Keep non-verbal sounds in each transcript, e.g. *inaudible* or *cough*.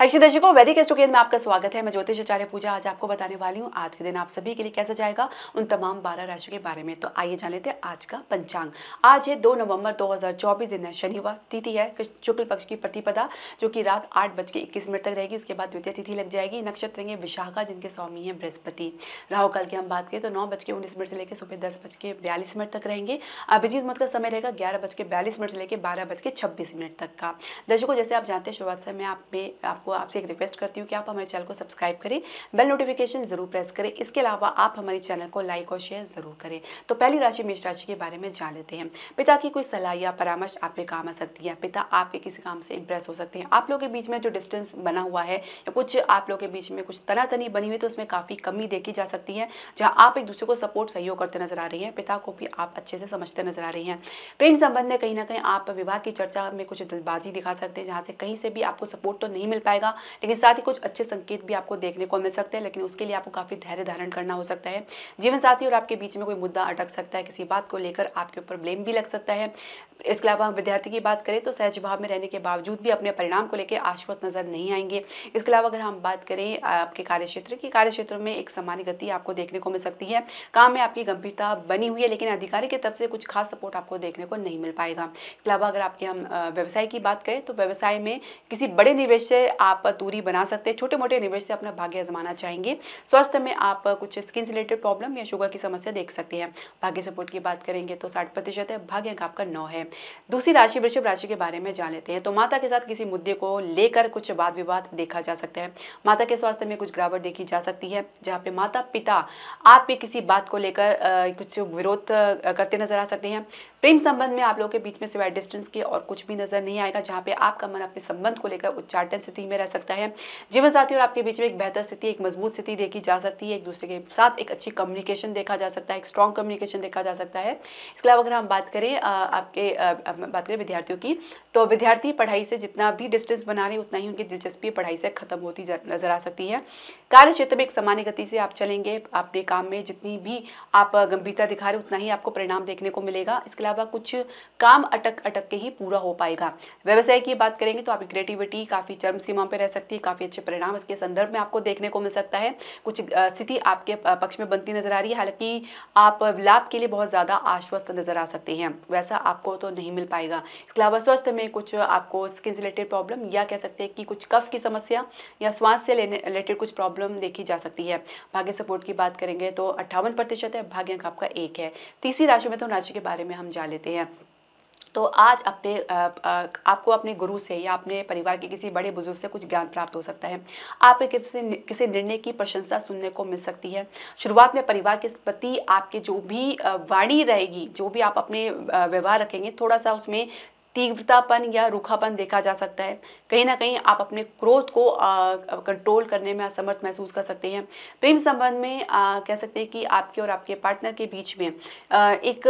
हर्षित दर्शकों वैदिक केंद्र में आपका स्वागत है मैं ज्योतिष आचार्य पूजा आज आपको बताने वाली हूँ आज के दिन आप सभी के लिए कैसा जाएगा उन तमाम बारह राशियों के बारे में तो आइए जान लेते हैं आज का पंचांग आज है दो नवंबर 2024 दिन है शनिवार तिथि है शुक्ल पक्ष की प्रतिपदा जो कि रात आठ बज के इक्कीस मिनट तक रहेगी उसके बाद द्वितीय तिथि लग जाएगी नक्षत्र रहेंगे विशाखा जिनके स्वामी हैं बृहस्पति राहु काल की हम बात करें तो नौ बज के उन्नीस मिनट से लेकर सुबह दस बज के बयालीस मिनट तक रहेंगे अभिजीत मत का समय रहेगा ग्यारह बज के बयालीस मिनट से लेकर बारह बज के छब्बीस मिनट तक का दर्शकों जैसे आप जानते हैं शुरुआत से मैं आप में आपको को आपसे एक रिक्वेस्ट करती हूँ कि आप हमारे चैनल को सब्सक्राइब करें बेल नोटिफिकेशन ज़रूर प्रेस करें इसके अलावा आप हमारे चैनल को लाइक और शेयर ज़रूर करें तो पहली राशि मेष राशि के बारे में जान लेते हैं पिता की कोई सलाह या परामर्श आपके काम आ सकती है पिता आपके किसी काम से इंप्रेस हो सकते हैं आप लोगों के बीच में जो डिस्टेंस बना हुआ है या कुछ आप लोगों के बीच में कुछ तनातनी बनी हुई तो उसमें काफ़ी कमी देखी जा सकती है जहाँ आप एक दूसरे को सपोर्ट सहयोग करते नजर आ रही है पिता को भी आप अच्छे से समझते नजर आ रही हैं प्रेम संबंध में कहीं ना कहीं आप विवाह की चर्चा में कुछ दिलबाजी दिखा सकते हैं जहाँ से कहीं से भी आपको सपोर्ट तो नहीं मिल पाएगा पाएगा लेकिन साथ ही कुछ अच्छे संकेत भी आपको देखने को मिल सकते हैं लेकिन उसके लिए आपको काफ़ी धैर्य धारण करना हो सकता है जीवन साथी और आपके बीच में कोई मुद्दा अटक सकता है किसी बात को लेकर आपके ऊपर ब्लेम भी लग सकता है इसके अलावा हम विद्यार्थी की बात करें तो सहज भाव में रहने के बावजूद भी अपने परिणाम को लेकर आश्वस्त नजर नहीं आएंगे इसके अलावा अगर हम बात करें आपके कार्य क्षेत्र की कार्य क्षेत्र में एक सामान्य गति आपको देखने को मिल सकती है काम में आपकी गंभीरता बनी हुई है लेकिन अधिकारी की तरफ से कुछ खास सपोर्ट आपको देखने को नहीं मिल पाएगा इसके अलावा अगर आपके हम व्यवसाय की बात करें तो व्यवसाय में किसी बड़े निवेश से आप दूरी बना सकते हैं छोटे मोटे निवेश से अपना भाग्य आजमाना चाहेंगे स्वास्थ्य में आप कुछ स्किन से रिलेटेड प्रॉब्लम या शुगर की समस्या देख सकते हैं भाग्य सपोर्ट की बात करेंगे तो साठ प्रतिशत है भाग्य अंक आपका नौ है दूसरी राशि वृषभ राशि के बारे में जान लेते हैं तो माता के साथ किसी मुद्दे को लेकर कुछ वाद विवाद देखा जा सकता है माता के स्वास्थ्य में कुछ गिरावट देखी जा सकती है जहाँ पे माता पिता आप पे किसी बात को लेकर कुछ विरोध करते नजर आ सकते हैं प्रेम संबंध में आप लोगों के बीच में सिवाय डिस्टेंस के और कुछ भी नजर नहीं आएगा जहाँ पे आपका मन अपने संबंध को लेकर उच्चाटन स्थिति में रह सकता है जीवन साथी और आपके बीच में एक बेहतर स्थिति एक मजबूत स्थिति देखी जा सकती है एक दूसरे के साथ एक अच्छी कम्युनिकेशन देखा जा सकता है एक स्ट्रॉन्ग कम्युनिकेशन देखा जा सकता है इसके अलावा अगर हम बात करें आपके बात करें विद्यार्थियों की तो विद्यार्थी पढ़ाई से जितना भी डिस्टेंस बना रहे उतना ही उनकी दिलचस्पी पढ़ाई से खत्म होती नजर आ सकती है कार्य क्षेत्र में एक सामान्य गति से आप चलेंगे अपने काम में जितनी भी आप गंभीरता दिखा रहे उतना ही आपको परिणाम देखने को मिलेगा इसके अलावा कुछ काम अटक अटक के ही पूरा हो पाएगा व्यवसाय की बात करेंगे तो आपकी क्रिएटिविटी काफ़ी चरम सीमा पर रह सकती है काफ़ी अच्छे परिणाम इसके संदर्भ में आपको देखने को मिल सकता है कुछ स्थिति आपके पक्ष में बनती नजर आ रही है हालांकि आप लाभ के लिए बहुत ज़्यादा आश्वस्त नजर आ सकते हैं वैसा आपको तो नहीं मिल पाएगा इसके अलावा स्वास्थ्य में कुछ आपको स्किन से रिलेटेड प्रॉब्लम या कह सकते हैं कि कुछ कफ की समस्या या श्वास से रिलेटेड कुछ प्रॉब्लम देखी जा सकती है भाग्य सपोर्ट की बात करेंगे तो अट्ठावन प्रतिशत है भाग्यांक आपका एक है तीसरी राशि में तो राशि के बारे में हम जा लेते हैं तो आज अपने आपको अपने गुरु से या अपने परिवार के किसी बड़े बुजुर्ग से कुछ ज्ञान प्राप्त हो सकता है आपके किसी किसी निर्णय की प्रशंसा सुनने को मिल सकती है शुरुआत में परिवार के प्रति आपके जो भी वाणी रहेगी जो भी आप अपने व्यवहार रखेंगे थोड़ा सा उसमें तीव्रतापन या रूखापन देखा जा सकता है कहीं ना कहीं आप अपने क्रोध को कंट्रोल करने में असमर्थ महसूस कर सकते हैं प्रेम संबंध में आ, कह सकते हैं कि आपके और आपके पार्टनर के बीच में आ, एक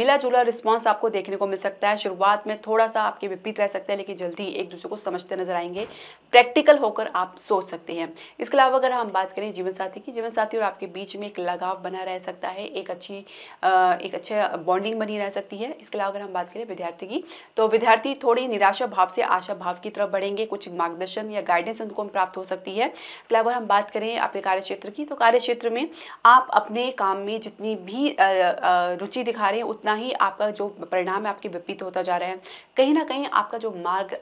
मिला जुला रिस्पॉन्स आपको देखने को मिल सकता है शुरुआत में थोड़ा सा आपके विपरीत रह सकता है लेकिन जल्दी एक दूसरे को समझते नजर आएंगे प्रैक्टिकल होकर आप सोच सकते हैं इसके अलावा अगर हम बात करें जीवन साथी की जीवन साथी और आपके बीच में एक लगाव बना रह सकता है एक अच्छी एक अच्छा बॉन्डिंग बनी रह सकती है इसके अलावा अगर हम बात करें विद्यार्थी की तो विद्यार्थी थोड़ी निराशा भाव से आशा भाव की तरफ बढ़ेंगे कुछ मार्गदर्शन या गाइडेंस उनको प्राप्त हो सकती है इसके अलावा हम बात करें अपने कार्यक्षेत्र की तो कार्यक्षेत्र में आप अपने काम में जितनी भी रुचि दिखा रहे हैं उतना ही आपका जो परिणाम है आपके विपरीत होता जा रहा है कहीं ना कहीं आपका जो मार्ग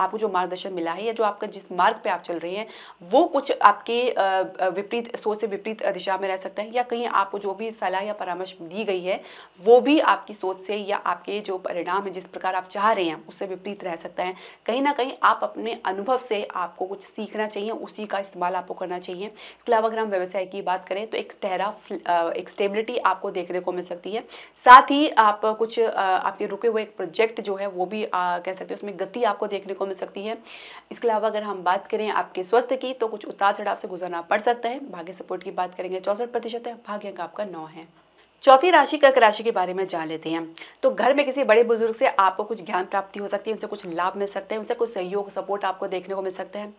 आपको जो मार्गदर्शन मिला है या जो आपका जिस मार्ग पर आप चल रहे हैं वो कुछ आपके विपरीत सोच से विपरीत दिशा में रह सकता है या कहीं आपको जो भी सलाह या परामर्श दी गई है वो भी आपकी सोच से या आपके जो परिणाम है जिस प्रकार आप चाह रहे हैं उससे विपरीत रह सकता है कहीं ना कहीं आप अपने अनुभव से आपको कुछ सीखना चाहिए उसी का इस्तेमाल आपको करना चाहिए इसके अलावा अगर हम व्यवसाय की बात करें तो एक तहरा एक स्टेबिलिटी आपको देखने को मिल सकती है साथ ही आप कुछ आपके रुके हुए एक प्रोजेक्ट जो है वो भी आ, कह सकते हैं उसमें गति आपको देखने को मिल सकती है इसके अलावा अगर हम बात करें आपके स्वास्थ्य की तो कुछ उतार चढ़ाव से गुजरना पड़ सकता है भाग्य सपोर्ट की बात करेंगे चौंसठ प्रतिशत है भाग्य का आपका नौ है चौथी राशि कर्क राशि के बारे में जान लेते हैं तो घर में किसी बड़े बुजुर्ग से आपको कुछ ज्ञान प्राप्ति हो सकती है उनसे कुछ लाभ मिल सकते हैं उनसे कुछ सहयोग सपोर्ट आपको देखने को मिल सकता है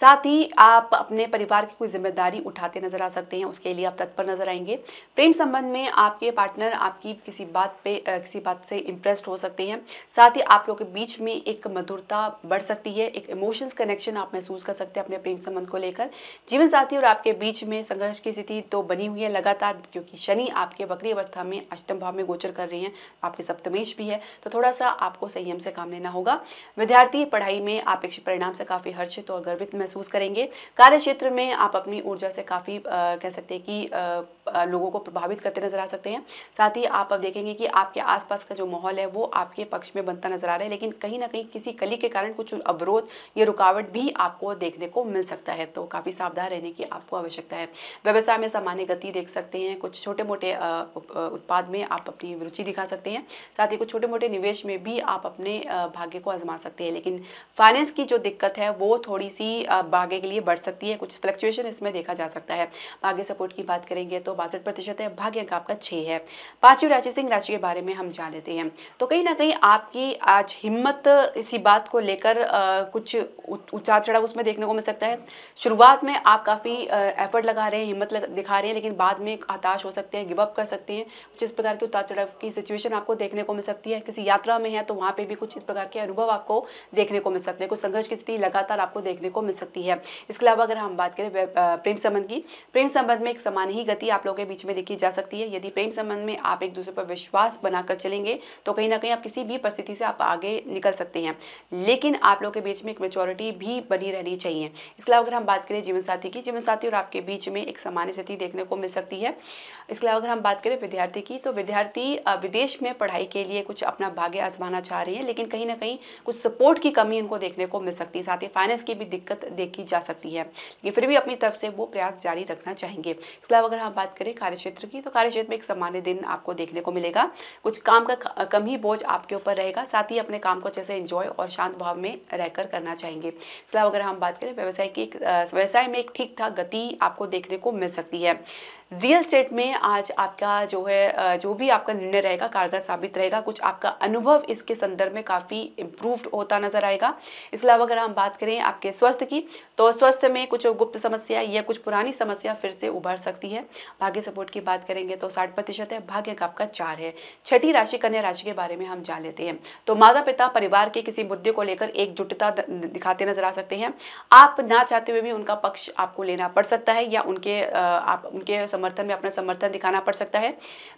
साथ ही आप अपने परिवार की कोई जिम्मेदारी उठाते नजर आ सकते हैं उसके लिए आप तत्पर नजर आएंगे प्रेम संबंध में आपके पार्टनर आपकी किसी बात पे किसी बात से इम्प्रेस्ड हो सकते हैं साथ ही आप लोग के बीच में एक मधुरता बढ़ सकती है एक इमोशंस कनेक्शन आप महसूस कर सकते हैं अपने प्रेम संबंध को लेकर जीवन साथी और आपके बीच में संघर्ष की स्थिति तो बनी हुई है लगातार क्योंकि शनि आपके वक्त सक्रिय अवस्था में अष्टम भाव में गोचर कर रही हैं आपके सप्तमेश भी है तो थोड़ा सा आपको संयम से काम लेना होगा विद्यार्थी पढ़ाई में आप एक परिणाम से काफ़ी हर्षित और गर्वित महसूस करेंगे कार्य क्षेत्र में आप अपनी ऊर्जा से काफ़ी कह सकते हैं कि आ, लोगों को प्रभावित करते नजर आ सकते हैं साथ ही आप अब देखेंगे कि आपके आसपास का जो माहौल है वो आपके पक्ष में बनता नजर आ रहा है लेकिन कहीं ना कहीं किसी कली के कारण कुछ अवरोध या रुकावट भी आपको देखने को मिल सकता है तो काफ़ी सावधान रहने की आपको आवश्यकता है व्यवसाय में सामान्य गति देख सकते हैं कुछ छोटे मोटे उत्पाद में आप अपनी रुचि दिखा सकते हैं साथ ही कुछ छोटे मोटे निवेश में भी आप अपने भाग्य को आजमा सकते हैं लेकिन फाइनेंस की जो दिक्कत है वो थोड़ी सी भाग्य के लिए बढ़ सकती है कुछ फ्लक्चुएशन इसमें देखा जा सकता है भाग्य सपोर्ट की बात करेंगे तो बासठ प्रतिशत है भाग्य अंक आपका छः है पाँचवीं राशि सिंह राशि के बारे में हम जान लेते हैं तो कहीं ना कहीं आपकी आज हिम्मत इसी बात को लेकर कुछ उचार चढ़ाव उसमें देखने को मिल सकता है शुरुआत में आप काफ़ी एफर्ट लगा रहे हैं हिम्मत दिखा रहे हैं लेकिन बाद में हताश हो सकते हैं गिवअप कर सकते सकते हैं कुछ इस प्रकार की उतार चढ़ाव की सिचुएशन आपको देखने को मिल सकती है किसी यात्रा में है तो वहाँ पर भी कुछ इस प्रकार के अनुभव आपको देखने को मिल सकते हैं कुछ संघर्ष की स्थिति लगातार आपको देखने को मिल सकती है इसके अलावा अगर हम बात करें प्रेम संबंध की प्रेम संबंध में एक समान ही गति आप लोगों के बीच में देखी जा सकती है यदि प्रेम संबंध में आप एक दूसरे पर विश्वास बनाकर चलेंगे तो कहीं ना कहीं आप किसी भी परिस्थिति से आप आगे निकल सकते हैं लेकिन आप लोगों के बीच में एक मेचोरिटी भी बनी रहनी चाहिए इसके अलावा अगर हम बात करें जीवन साथी की जीवन साथी और आपके बीच में एक सामान्य स्थिति देखने को मिल सकती है इसके अलावा अगर हम बात करें करें विद्यार्थी की तो विद्यार्थी विदेश में पढ़ाई के लिए कुछ अपना भाग्य आजमाना चाह रही है लेकिन कहीं ना कहीं कुछ सपोर्ट की कमी उनको देखने को मिल सकती है साथ ही फाइनेंस की भी दिक्कत देखी जा सकती है लेकिन फिर भी अपनी तरफ से वो प्रयास जारी रखना चाहेंगे इसके अलावा अगर हम बात करें कार्यक्षेत्र की तो कार्यक्षेत्र में एक सामान्य दिन आपको देखने को मिलेगा कुछ काम का कम ही बोझ आपके ऊपर रहेगा साथ ही अपने काम को अच्छे से इंजॉय और शांत भाव में रहकर करना चाहेंगे इसके अलावा अगर हम बात करें व्यवसाय की व्यवसाय में एक ठीक ठाक गति आपको देखने को मिल सकती है रियल स्टेट में आज आपका जो है जो भी आपका निर्णय रहेगा कारगर साबित रहेगा कुछ आपका अनुभव इसके संदर्भ में काफ़ी इम्प्रूव्ड होता नजर आएगा इसके अलावा अगर हम बात करें आपके स्वास्थ्य की तो स्वास्थ्य में कुछ गुप्त समस्या या कुछ पुरानी समस्या फिर से उभर सकती है भाग्य सपोर्ट की बात करेंगे तो साठ प्रतिशत है भाग्य का आपका चार है छठी राशि कन्या राशि के बारे में हम जान लेते हैं तो माता पिता परिवार के किसी मुद्दे को लेकर एकजुटता दिखाते नजर आ सकते हैं आप ना चाहते हुए भी उनका पक्ष आपको लेना पड़ सकता है या उनके आप उनके समर्थन में अपना समर्थन दिखाना पड़ सकता है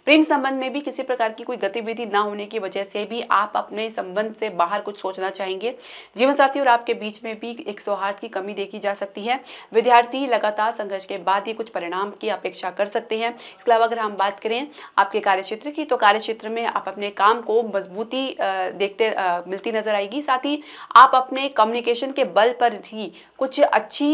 प्रेम संबंध में भी किसी प्रकार की कोई गतिविधि ना होने की वजह से भी आप अपने संबंध से बाहर कुछ सोचना चाहेंगे जीवन साथी और आपके बीच में भी एक सौहार्द की कमी देखी जा सकती है विद्यार्थी लगातार संघर्ष के बाद ही कुछ परिणाम की अपेक्षा कर सकते हैं इसके अलावा अगर हम बात करें आपके कार्यक्षेत्र की तो कार्यक्षेत्र में आप अपने काम को मजबूती देखते मिलती नजर आएगी साथ ही आप अपने कम्युनिकेशन के बल पर ही कुछ अच्छी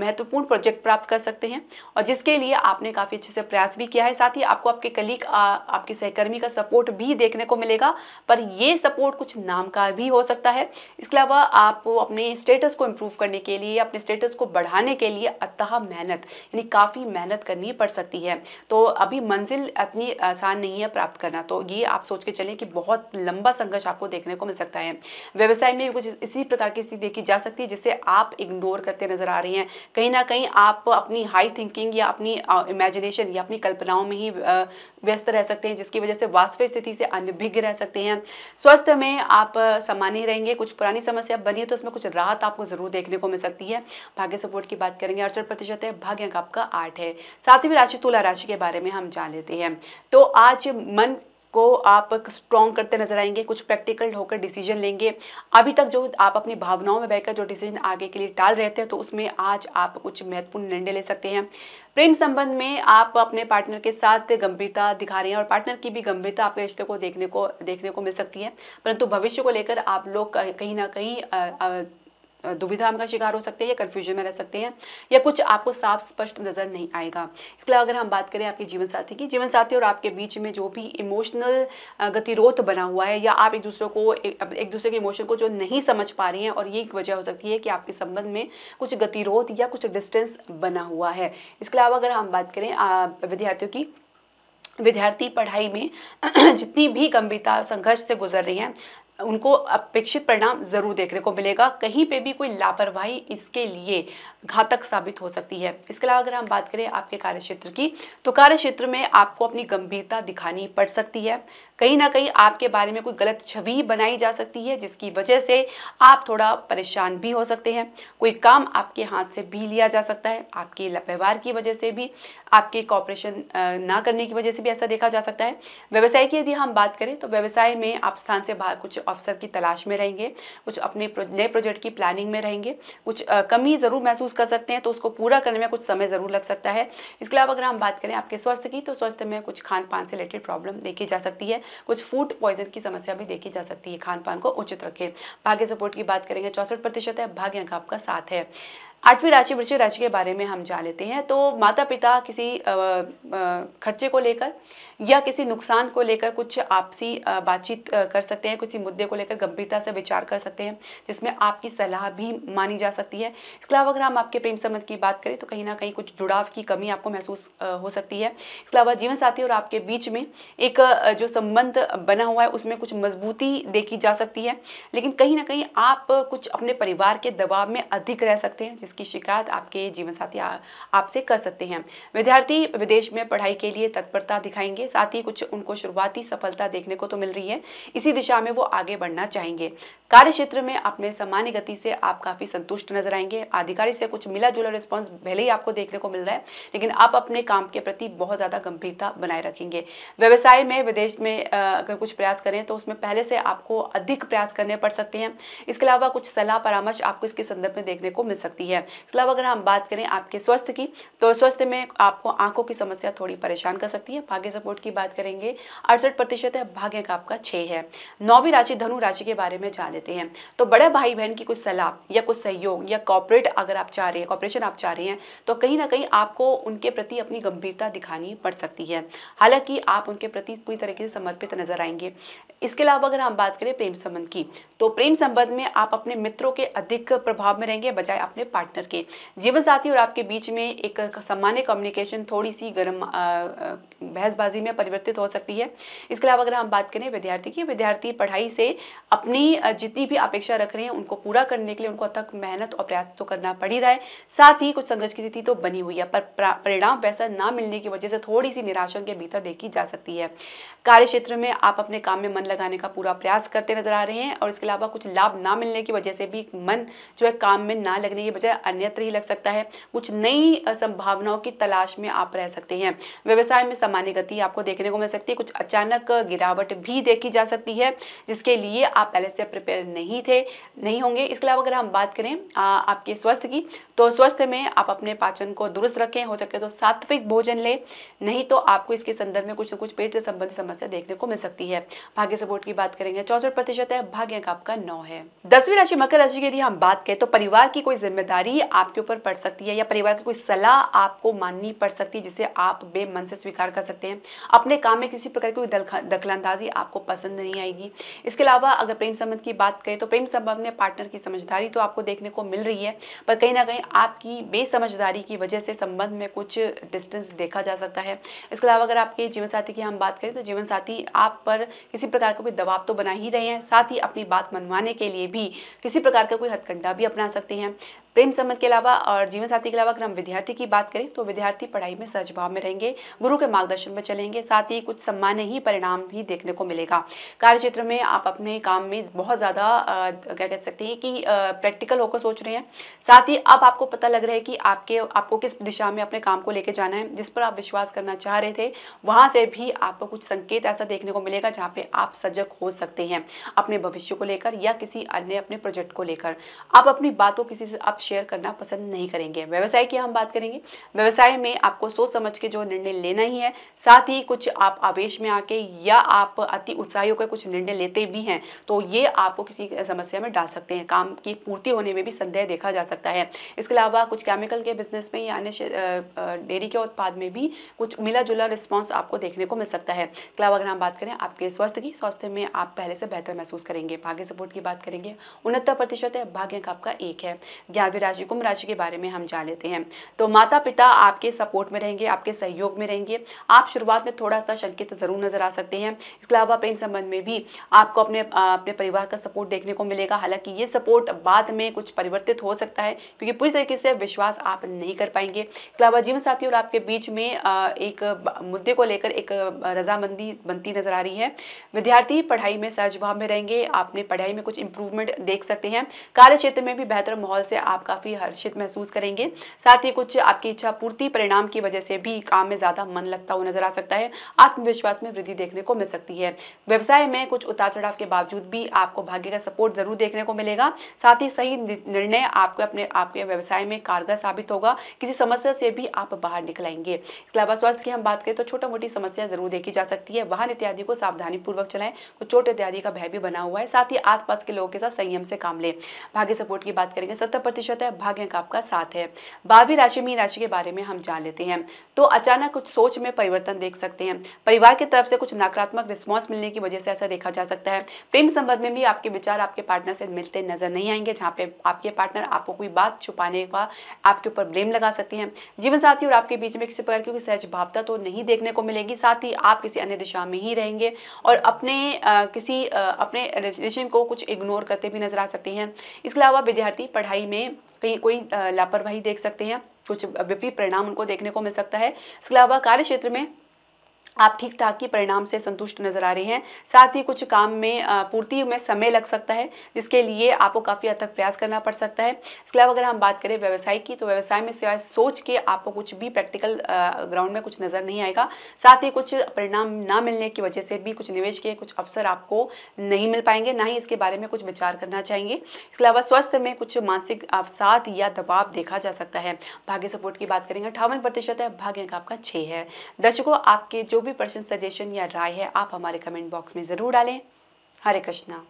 महत्वपूर्ण प्रोजेक्ट प्राप्त कर सकते हैं और जिसके लिए आपने काफ़ी काफ़ी अच्छे से प्रयास भी किया है साथ ही आपको आपके कलीग आपके सहकर्मी का सपोर्ट भी देखने को मिलेगा पर ये सपोर्ट कुछ नाम का भी हो सकता है इसके अलावा आप अपने स्टेटस को इम्प्रूव करने के लिए अपने स्टेटस को बढ़ाने के लिए अतः मेहनत यानी काफ़ी मेहनत करनी पड़ सकती है तो अभी मंजिल इतनी आसान नहीं है प्राप्त करना तो ये आप सोच के चलें कि बहुत लंबा संघर्ष आपको देखने को मिल सकता है व्यवसाय में भी कुछ इसी प्रकार की स्थिति देखी जा सकती है जिसे आप इग्नोर करते नजर आ रहे हैं कहीं ना कहीं आप अपनी हाई थिंकिंग या अपनी इमेजिन इमेजिनेशन या अपनी कल्पनाओं में ही व्यस्त रह सकते हैं जिसकी वजह से वास्तविक स्थिति से अनभिज्ञ रह सकते हैं स्वस्थ में आप सामान्य रहेंगे कुछ पुरानी समस्या बनी है तो उसमें कुछ राहत आपको जरूर देखने को मिल सकती है भाग्य सपोर्ट की बात करेंगे अड़सठ प्रतिशत है भाग्य अंक आपका आठ है साथ ही राशि तुला राशि के बारे में हम जान लेते हैं तो आज मन को आप स्ट्रॉन्ग करते नजर आएंगे कुछ प्रैक्टिकल होकर डिसीजन लेंगे अभी तक जो आप अपनी भावनाओं में बहकर जो डिसीजन आगे के लिए टाल रहे थे तो उसमें आज आप कुछ महत्वपूर्ण निर्णय ले सकते हैं प्रेम संबंध में आप अपने पार्टनर के साथ गंभीरता दिखा रहे हैं और पार्टनर की भी गंभीरता आपके रिश्ते को देखने को देखने को मिल सकती है परंतु भविष्य को लेकर आप लोग कहीं ना कहीं दुविधा का शिकार हो सकते हैं या कन्फ्यूजन में रह सकते हैं या कुछ आपको साफ स्पष्ट नज़र नहीं आएगा इसके अलावा अगर हम बात करें आपके जीवन साथी की जीवन साथी और आपके बीच में जो भी इमोशनल गतिरोध बना हुआ है या आप एक दूसरे को एक दूसरे के इमोशन को जो नहीं समझ पा रही हैं और ये एक वजह हो सकती है कि आपके संबंध में कुछ गतिरोध या कुछ डिस्टेंस बना हुआ है इसके अलावा अगर हम बात करें विद्यार्थियों की विद्यार्थी पढ़ाई में *clears throat* जितनी भी गंभीरता संघर्ष से गुजर रही हैं उनको अपेक्षित परिणाम ज़रूर देखने को मिलेगा कहीं पे भी कोई लापरवाही इसके लिए घातक साबित हो सकती है इसके अलावा अगर हम बात करें आपके कार्यक्षेत्र की तो कार्यक्षेत्र में आपको अपनी गंभीरता दिखानी पड़ सकती है कहीं ना कहीं आपके बारे में कोई गलत छवि बनाई जा सकती है जिसकी वजह से आप थोड़ा परेशान भी हो सकते हैं कोई काम आपके हाथ से भी लिया जा सकता है आपके व्यवहार की वजह से भी आपके कॉपरेशन ना करने की वजह से भी ऐसा देखा जा सकता है व्यवसाय की यदि हम बात करें तो व्यवसाय में आप स्थान से बाहर कुछ अफसर की तलाश में रहेंगे कुछ अपने नए प्रोजेक्ट की प्लानिंग में रहेंगे कुछ कमी ज़रूर महसूस कर सकते हैं तो उसको पूरा करने में कुछ समय ज़रूर लग सकता है इसके अलावा अगर हम बात करें आपके स्वास्थ्य की तो स्वास्थ्य में कुछ खान पान से रिलेटेड प्रॉब्लम देखी जा सकती है कुछ फूड पॉइजन की समस्या भी देखी जा सकती है खान पान को उचित रखें भाग्य सपोर्ट की बात करेंगे चौंसठ प्रतिशत है भाग्य अंक आपका साथ है आठवीं राशि वृश्चिक राशि के बारे में हम जान लेते हैं तो माता पिता किसी खर्चे को लेकर या किसी नुकसान को लेकर कुछ आपसी बातचीत कर सकते हैं किसी मुद्दे को लेकर गंभीरता से विचार कर सकते हैं जिसमें आपकी सलाह भी मानी जा सकती है इसके अलावा अगर हम आपके प्रेम संबंध की बात करें तो कहीं ना कहीं कुछ जुड़ाव की कमी आपको महसूस हो सकती है इसके अलावा जीवन साथी और आपके बीच में एक जो संबंध बना हुआ है उसमें कुछ मजबूती देखी जा सकती है लेकिन कहीं ना कहीं आप कुछ अपने परिवार के दबाव में अधिक रह सकते हैं जिसके इसकी शिकायत आपके जीवन साथी आपसे कर सकते हैं विद्यार्थी विदेश में पढ़ाई के लिए तत्परता दिखाएंगे साथ ही कुछ उनको शुरुआती सफलता देखने को तो मिल रही है इसी दिशा में वो आगे बढ़ना चाहेंगे कार्य क्षेत्र में अपने सामान्य गति से आप काफ़ी संतुष्ट नजर आएंगे आधिकारिक से कुछ मिला जुला रिस्पॉन्स भले ही आपको देखने को मिल रहा है लेकिन आप अपने काम के प्रति बहुत ज़्यादा गंभीरता बनाए रखेंगे व्यवसाय में विदेश में अगर कुछ प्रयास करें तो उसमें पहले से आपको अधिक प्रयास करने पड़ सकते हैं इसके अलावा कुछ सलाह परामर्श आपको इसके संदर्भ में देखने को मिल सकती है इसके अलावा अगर हम बात करें आपके स्वास्थ्य की तो स्वास्थ्य में आपको आंखों की समस्या थोड़ी परेशान कर सकती है भाग्य सपोर्ट की बात करेंगे अड़सठ प्रतिशत है भाग्य का आपका छः है नौवीं राशि धनु राशि के बारे में जान लेते हैं तो बड़े भाई बहन की कुछ सलाह या कुछ सहयोग या कॉपरेट अगर आप चाह रहे हैं कॉपरेशन आप चाह रहे हैं तो कहीं ना कहीं आपको उनके प्रति अपनी गंभीरता दिखानी पड़ सकती है हालांकि आप उनके प्रति पूरी तरीके से समर्पित नजर आएंगे इसके अलावा अगर हम बात करें प्रेम संबंध की तो प्रेम संबंध में आप अपने मित्रों के अधिक प्रभाव में रहेंगे बजाय अपने पार्टी पार्टनर के जीवन साथी और आपके बीच में एक सामान्य कम्युनिकेशन थोड़ी सी गर्म बहसबाजी में परिवर्तित हो सकती है इसके अलावा अगर हम बात करें विद्यार्थी की विद्यार्थी पढ़ाई से अपनी जितनी भी अपेक्षा रख रहे हैं उनको पूरा करने के लिए उनको अथक मेहनत और प्रयास तो करना पड़ ही रहा है साथ ही कुछ संघर्ष की स्थिति तो बनी हुई है पर परिणाम वैसा ना मिलने की वजह से थोड़ी सी निराशा के भीतर देखी जा सकती है कार्य क्षेत्र में आप अपने काम में मन लगाने का पूरा प्रयास करते नजर आ रहे हैं और इसके अलावा कुछ लाभ ना मिलने की वजह से भी मन जो है काम में ना लगने की बजाय या अन्यत्र ही लग सकता है कुछ नई संभावनाओं की तलाश में आप रह सकते हैं व्यवसाय में सामान्य गति आपको देखने को मिल सकती है कुछ अचानक गिरावट भी देखी जा सकती है जिसके लिए आप पहले से प्रिपेयर नहीं थे नहीं होंगे इसके अलावा अगर हम बात करें आ, आपके स्वास्थ्य की तो स्वास्थ्य में आप अपने पाचन को दुरुस्त रखें हो सके तो सात्विक भोजन लें नहीं तो आपको इसके संदर्भ में कुछ ना कुछ पेट से संबंधित समस्या देखने को मिल सकती है भाग्य सपोर्ट की बात करेंगे चौसठ प्रतिशत है भाग्य का आपका नौ है दसवीं राशि मकर राशि की यदि हम बात करें तो परिवार की कोई जिम्मेदारी जिम्मेदारी आपके ऊपर पड़ सकती है या परिवार की कोई सलाह आपको माननी पड़ सकती है जिसे आप बेमन से स्वीकार कर सकते हैं अपने काम में किसी प्रकार की कोई दखलंदाजी आपको पसंद नहीं आएगी इसके अलावा अगर प्रेम संबंध की बात करें तो प्रेम संबंध में पार्टनर की समझदारी तो आपको देखने को मिल रही है पर कहीं ना कहीं आपकी बेसमझदारी की वजह से संबंध में कुछ डिस्टेंस देखा जा सकता है इसके अलावा अगर आपके जीवन साथी की हम बात करें तो जीवन साथी आप पर किसी प्रकार का कोई दबाव तो बना ही रहे हैं साथ ही अपनी बात मनवाने के लिए भी किसी प्रकार का कोई हथकंडा भी अपना सकते हैं प्रेम संबंध के अलावा और जीवन साथी के अलावा अगर हम विद्यार्थी की बात करें तो विद्यार्थी पढ़ाई में सहज भाव में रहेंगे गुरु के मार्गदर्शन में चलेंगे साथ ही कुछ सम्मान ही परिणाम भी देखने को मिलेगा कार्य क्षेत्र में आप अपने काम में बहुत ज़्यादा क्या कह सकते हैं कि प्रैक्टिकल होकर सोच रहे हैं साथ ही अब आपको पता लग रहा है कि आपके आपको किस दिशा में अपने काम को लेकर जाना है जिस पर आप विश्वास करना चाह रहे थे वहाँ से भी आपको कुछ संकेत ऐसा देखने को मिलेगा जहाँ पे आप सजग हो सकते हैं अपने भविष्य को लेकर या किसी अन्य अपने प्रोजेक्ट को लेकर आप अपनी बातों किसी से आप शेयर करना पसंद नहीं करेंगे व्यवसाय की हम बात करेंगे व्यवसाय में आपको सोच समझ के जो निर्णय लेना ही है साथ ही कुछ आप आवेश में आके या आप अति उत्साही होकर कुछ निर्णय लेते भी हैं तो ये आपको किसी समस्या में डाल सकते हैं काम की पूर्ति होने में भी संदेह देखा जा सकता है इसके अलावा कुछ केमिकल के बिजनेस में या अन्य डेयरी के उत्पाद में भी कुछ मिला जुला रिस्पॉन्स आपको देखने को मिल सकता है इसके अलावा अगर हम बात करें आपके स्वास्थ्य की स्वास्थ्य में आप पहले से बेहतर महसूस करेंगे भाग्य सपोर्ट की बात करेंगे उनहत्तर प्रतिशत है भाग्य का आपका एक है ग्यारहवें भावी राशि कुंभ राशि के बारे में हम जान लेते हैं तो माता पिता आपके सपोर्ट में रहेंगे आपके सहयोग में रहेंगे आप शुरुआत में थोड़ा सा शंकित ज़रूर नजर आ सकते हैं इसके अलावा प्रेम संबंध में भी आपको अपने अपने परिवार का सपोर्ट देखने को मिलेगा हालांकि ये सपोर्ट बाद में कुछ परिवर्तित हो सकता है क्योंकि पूरी तरीके से विश्वास आप नहीं कर पाएंगे इसके अलावा जीवन साथी और आपके बीच में एक मुद्दे को लेकर एक रजामंदी बनती नजर आ रही है विद्यार्थी पढ़ाई में सहजभाव में रहेंगे आपने पढ़ाई में कुछ इंप्रूवमेंट देख सकते हैं कार्य क्षेत्र में भी बेहतर माहौल से आप आप काफ़ी हर्षित महसूस करेंगे साथ ही कुछ आपकी इच्छा पूर्ति परिणाम की वजह से भी काम में ज़्यादा मन लगता हुआ नजर आ सकता है आत्मविश्वास में वृद्धि देखने को मिल सकती है व्यवसाय में कुछ उतार चढ़ाव के बावजूद भी आपको भाग्य का सपोर्ट जरूर देखने को मिलेगा साथ ही सही निर्णय आपके अपने आपके व्यवसाय में कारगर साबित होगा किसी समस्या से भी आप बाहर निकल आएंगे इसके अलावा स्वास्थ्य की हम बात करें तो छोटा मोटी समस्या जरूर देखी जा सकती है वाहन इत्यादि को सावधानी पूर्वक चलाएं कुछ चोट इत्यादि का भय भी बना हुआ है साथ ही आसपास के लोगों के साथ संयम से काम लें भाग्य सपोर्ट की बात करेंगे सत्तर प्रतिशत है भाग्य का आपका साथ है बारहवीं राशि मीन राशि के बारे में हम जान लेते हैं तो अचानक कुछ सोच में परिवर्तन देख सकते हैं परिवार की तरफ से कुछ नकारात्मक रिस्पॉन्स मिलने की वजह से ऐसा देखा जा सकता है प्रेम संबंध में भी आपके विचार आपके पार्टनर से मिलते नजर नहीं आएंगे जहाँ पे आपके पार्टनर आपको कोई बात छुपाने का आपके ऊपर ब्लेम लगा सकती हैं जीवन साथी और आपके बीच में किसी प्रकार की सहज भावता तो नहीं देखने को मिलेगी साथ ही आप किसी अन्य दिशा में ही रहेंगे और अपने आ, किसी आ, अपने रिलेशन को कुछ इग्नोर करते भी नजर आ सकते हैं इसके अलावा विद्यार्थी पढ़ाई में कहीं कोई लापरवाही देख सकते हैं कुछ विपरीत परिणाम उनको देखने को मिल सकता है इसके अलावा कार्य क्षेत्र में आप ठीक ठाक ही परिणाम से संतुष्ट नजर आ रहे हैं साथ ही कुछ काम में पूर्ति में समय लग सकता है जिसके लिए आपको काफ़ी हद तक प्रयास करना पड़ सकता है इसके अलावा अगर हम बात करें व्यवसाय की तो व्यवसाय में सिवाय सोच के आपको कुछ भी प्रैक्टिकल ग्राउंड में कुछ नज़र नहीं आएगा साथ ही कुछ परिणाम ना मिलने की वजह से भी कुछ निवेश के कुछ अवसर आपको नहीं मिल पाएंगे ना ही इसके बारे में कुछ विचार करना चाहेंगे इसके अलावा स्वास्थ्य में कुछ मानसिक अवसाद या दबाव देखा जा सकता है भाग्य सपोर्ट की बात करेंगे अठावन प्रतिशत है भाग्य आपका छः है दर्शकों आपके जो भी पर्सन सजेशन या राय है आप हमारे कमेंट बॉक्स में ज़रूर डालें हरे कृष्णा